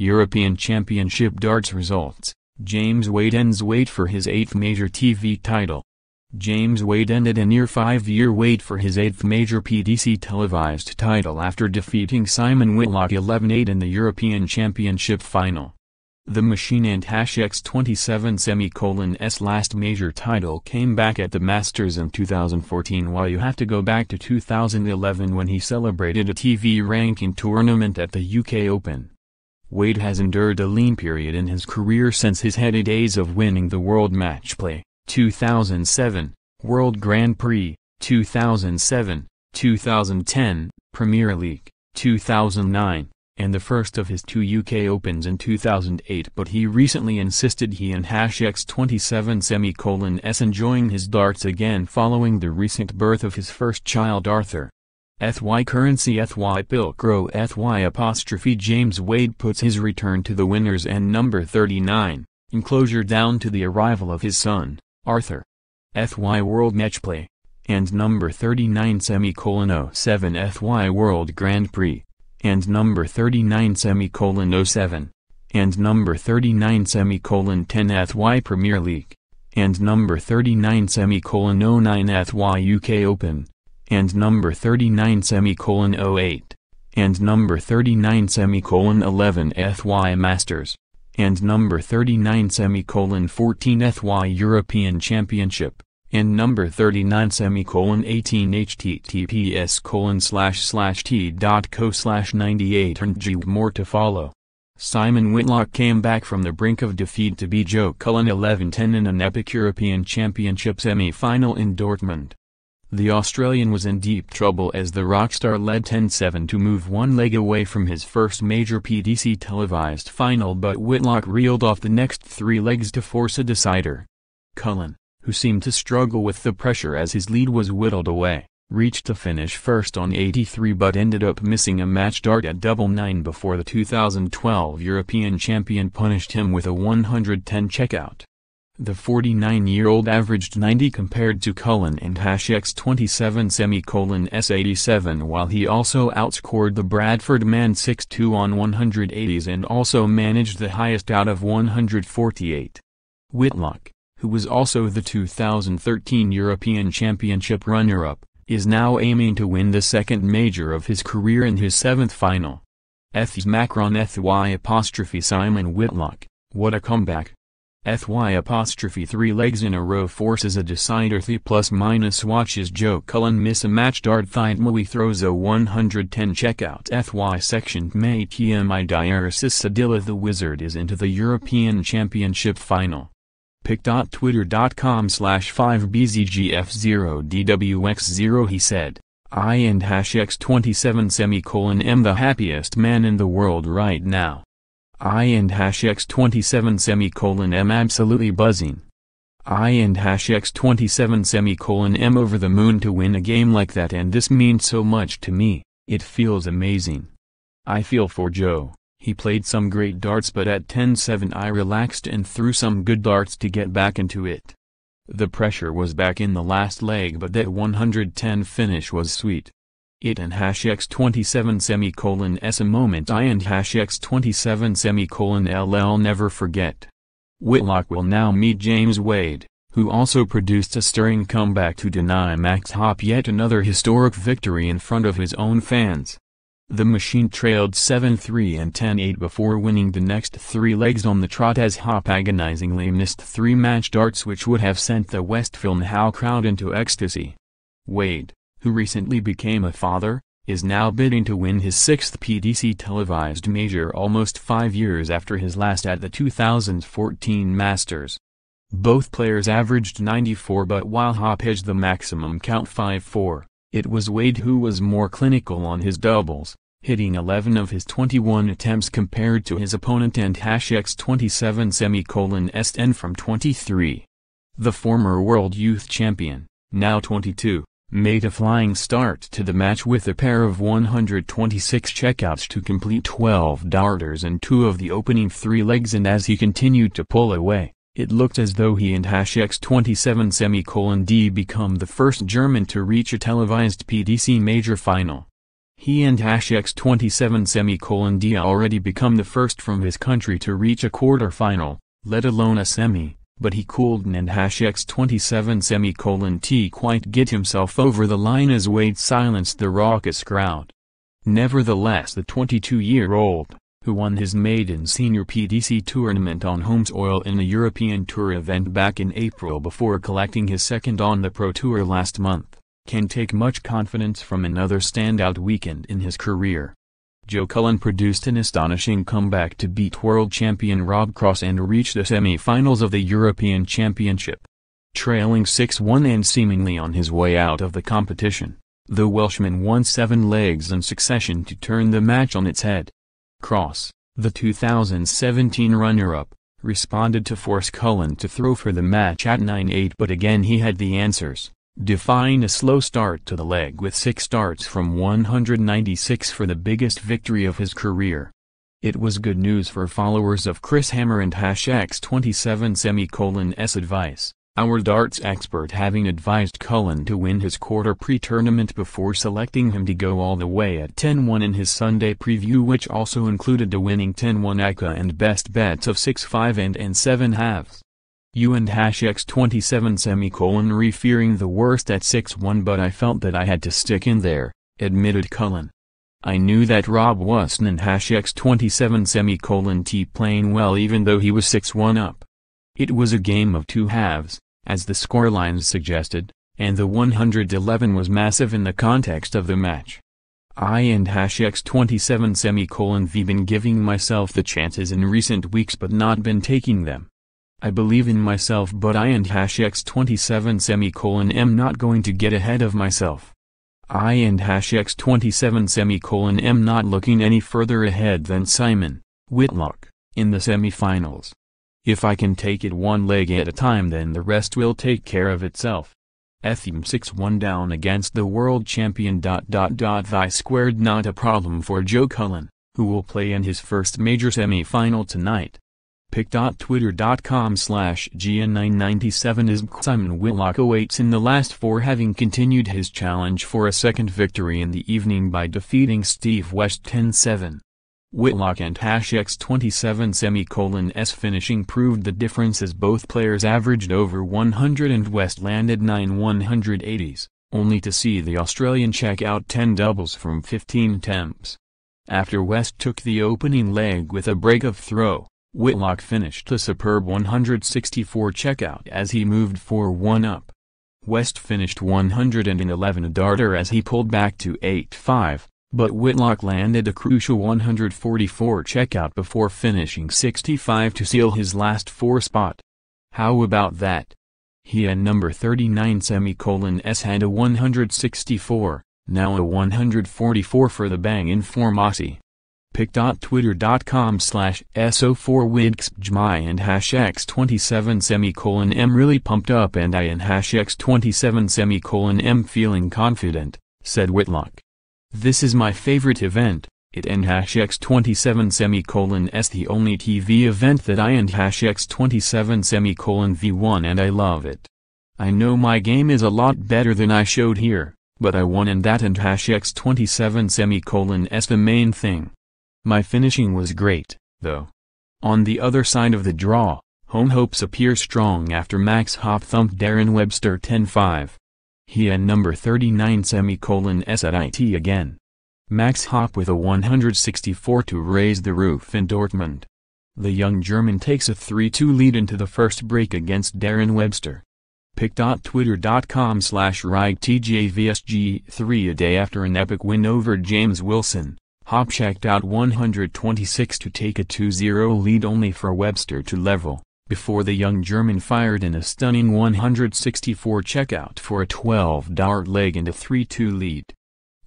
European Championship Darts Results James Wade ends wait for his eighth major TV title. James Wade ended a near five-year wait for his eighth major PDC televised title after defeating Simon Whitlock 11-8 in the European Championship final. The Machine and Hash X27 semicolon S last major title came back at the Masters in 2014 while you have to go back to 2011 when he celebrated a TV ranking tournament at the UK Open. Wade has endured a lean period in his career since his heady days of winning the World Match Play, 2007, World Grand Prix, 2007, 2010, Premier League, 2009, and the first of his two UK Opens in 2008 but he recently insisted he and hash x27 semicolon s enjoying his darts again following the recent birth of his first child Arthur. FY currency FY Pilcro FY apostrophe James Wade puts his return to the winners and number 39, enclosure down to the arrival of his son, Arthur. FY World Match Play, and number 39 semicolon 07 FY World Grand Prix, and number 39 semicolon 07, and number 39 semicolon 10 FY Premier League, and number 39 semicolon 09 FY UK Open and number 39 semicolon 08, and number 39 semicolon 11 FY Masters, and number 39 semicolon 14 FY European Championship, and number 39 semicolon 18 https colon slash slash t dot co slash 98 and g more to follow. Simon Whitlock came back from the brink of defeat to beat Joe Cullen 11-10 in an epic European Championship semi-final in Dortmund. The Australian was in deep trouble as the rockstar led 10-7 to move one leg away from his first major PDC televised final but Whitlock reeled off the next three legs to force a decider. Cullen, who seemed to struggle with the pressure as his lead was whittled away, reached a finish first on 83 but ended up missing a match dart at double nine before the 2012 European champion punished him with a 110 checkout. The 49-year-old averaged 90 compared to Cullen and Hashek's 27 S87 while he also outscored the Bradford man 6-2 on 180s and also managed the highest out of 148. Whitlock, who was also the 2013 European Championship runner-up, is now aiming to win the second major of his career in his seventh final. Ethys Macron Ethy Simon Whitlock, what a comeback! Fy apostrophe three legs in a row forces a decider the plus minus watches Joe Cullen miss a match dart Thidmui throws a 110 checkout Fy section May TMI diaresis Sadilla the wizard is into the European Championship final. Pic.twitter.com slash 5bzgf0dwx0 he said. I and hash x27 semicolon am the happiest man in the world right now. I and hash x27 semicolon m absolutely buzzing. I and hash x27 semicolon m over the moon to win a game like that and this means so much to me, it feels amazing. I feel for Joe, he played some great darts but at 10-7 I relaxed and threw some good darts to get back into it. The pressure was back in the last leg but that 110 finish was sweet it and hash x27 semicolon s a moment i and hash x27 semicolon ll never forget. Whitlock will now meet James Wade, who also produced a stirring comeback to deny Max Hop yet another historic victory in front of his own fans. The machine trailed 7-3 and 10-8 before winning the next three legs on the trot as Hop agonizingly missed three match darts which would have sent the Westfield Howe crowd into ecstasy. Wade, who recently became a father, is now bidding to win his sixth PDC televised major almost five years after his last at the 2014 Masters. Both players averaged 94 but while Hop edged the maximum count 5-4, it was Wade who was more clinical on his doubles, hitting 11 of his 21 attempts compared to his opponent and hash x 27 semicolon sn from 23. The former world youth champion, now 22, made a flying start to the match with a pair of 126 checkouts to complete 12 darters in two of the opening three legs and as he continued to pull away, it looked as though he and hashex 27 semicolon D become the first German to reach a televised PDC major final. He and hashex 27 semicolon D already become the first from his country to reach a quarter final, let alone a semi but he couldn't and hash x27 semicolon t quite get himself over the line as Wade silenced the raucous crowd. Nevertheless the 22-year-old, who won his maiden senior PDC tournament on home soil in a European Tour event back in April before collecting his second on the Pro Tour last month, can take much confidence from another standout weekend in his career. Joe Cullen produced an astonishing comeback to beat world champion Rob Cross and reach the semi-finals of the European Championship. Trailing 6-1 and seemingly on his way out of the competition, the Welshman won seven legs in succession to turn the match on its head. Cross, the 2017 runner-up, responded to force Cullen to throw for the match at 9-8 but again he had the answers. Define a slow start to the leg with 6 starts from 196 for the biggest victory of his career. It was good news for followers of Chris Hammer and X27 semicolon S advice, our darts expert having advised Cullen to win his quarter pre-tournament before selecting him to go all the way at 10-1 in his Sunday preview which also included the winning 10-1 ACA and best bets of 6-5 and and 7 halves you and hash x27 semicolon fearing the worst at 6-1 but I felt that I had to stick in there, admitted Cullen. I knew that Rob wasn't and hash x27 semicolon t playing well even though he was 6-1 up. It was a game of two halves, as the scorelines suggested, and the 111 was massive in the context of the match. I and hash x27 semicolon v been giving myself the chances in recent weeks but not been taking them. I believe in myself but I and hash x27 semicolon am not going to get ahead of myself. I and hash x27 semicolon am not looking any further ahead than Simon, Whitlock, in the semifinals. If I can take it one leg at a time then the rest will take care of itself. Ethem 6-1 down against the world champion dot dot dot thy squared not a problem for Joe Cullen, who will play in his first major semi-final tonight pic.twitter.com slash GN997 is Simon Whitlock awaits in the last four having continued his challenge for a second victory in the evening by defeating Steve West 10-7. Whitlock and hash X27 semicolon S finishing proved the difference as both players averaged over 100 and West landed 9 180s, only to see the Australian check out 10 doubles from 15 temps After West took the opening leg with a break of throw, Whitlock finished a superb 164 checkout as he moved 4-1 up. West finished 111 a darter as he pulled back to 8-5, but Whitlock landed a crucial 144 checkout before finishing 65 to seal his last four spot. How about that? He and number 39 semicolon S had a 164, now a 144 for the bang-in Formosi pic.twitter.com slash so4widxjmi and hash x27 semicolon m really pumped up and I and hash x27 semicolon m feeling confident, said Whitlock. This is my favorite event, it and hash x27 semicolon s the only TV event that I and hash x27 semicolon v1 and I love it. I know my game is a lot better than I showed here but I won in that and hash x27 semicolon s the main thing. My finishing was great, though. On the other side of the draw, home hopes appear strong after Max Hopp thumped Darren Webster 10-5. He and number 39 semicolon S at IT again. Max Hopp with a 164 to raise the roof in Dortmund. The young German takes a 3-2 lead into the first break against Darren Webster. Pic.twitter.com slash 3 a day after an epic win over James Wilson. Hop checked out 126 to take a 2-0 lead only for Webster to level, before the young German fired in a stunning 164 checkout for a 12-dart leg and a 3-2 lead.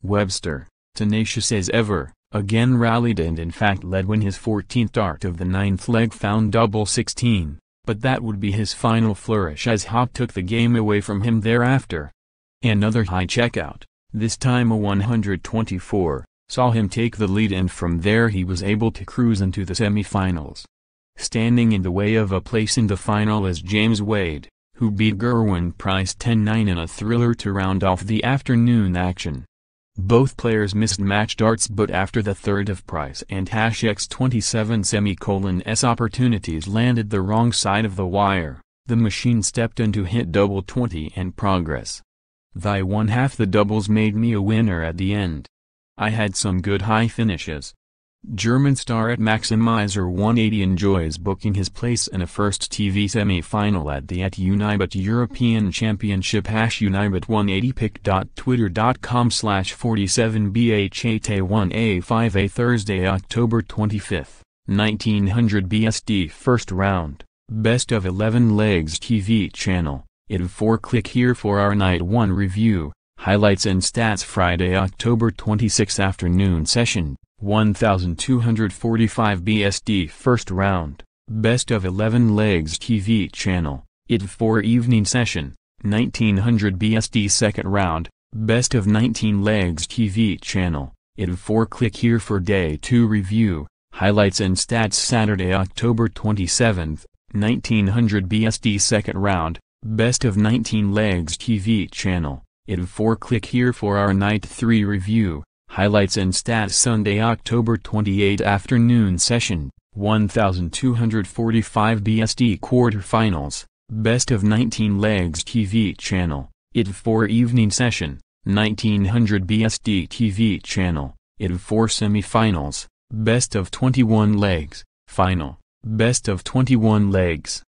Webster, tenacious as ever, again rallied and in fact led when his 14th dart of the ninth leg found double 16, but that would be his final flourish as Hop took the game away from him thereafter. Another high checkout, this time a 124, saw him take the lead and from there he was able to cruise into the semifinals. Standing in the way of a place in the final is James Wade, who beat Gerwin Price 10-9 in a thriller to round off the afternoon action. Both players missed match darts but after the third of Price and hash 27 semicolon s opportunities landed the wrong side of the wire, the machine stepped in to hit double 20 and progress. Thy one half the doubles made me a winner at the end. I had some good high finishes. German star at Maximizer 180 enjoys booking his place in a first TV semi-final at the at Unibet European Championship hash Unibet 180 pick.twitter.com slash 47bhate1a5a Thursday October 25, 1900 BSD First round, best of 11 legs TV channel, it 4 click here for our night 1 review. Highlights and Stats Friday October 26 Afternoon Session, 1245 BSD First Round, Best of 11 Legs TV Channel, IT 4 Evening Session, 1900 BSD Second Round, Best of 19 Legs TV Channel, IT 4 Click here for Day 2 Review, Highlights and Stats Saturday October 27, 1900 BSD Second Round, Best of 19 Legs TV Channel, four click here for our Night 3 review, highlights and stats Sunday October 28 afternoon session, 1245 BSD quarterfinals, best of 19 legs TV channel, IT 4 evening session, 1900 BSD TV channel, IT 4 semifinals, best of 21 legs, final, best of 21 legs.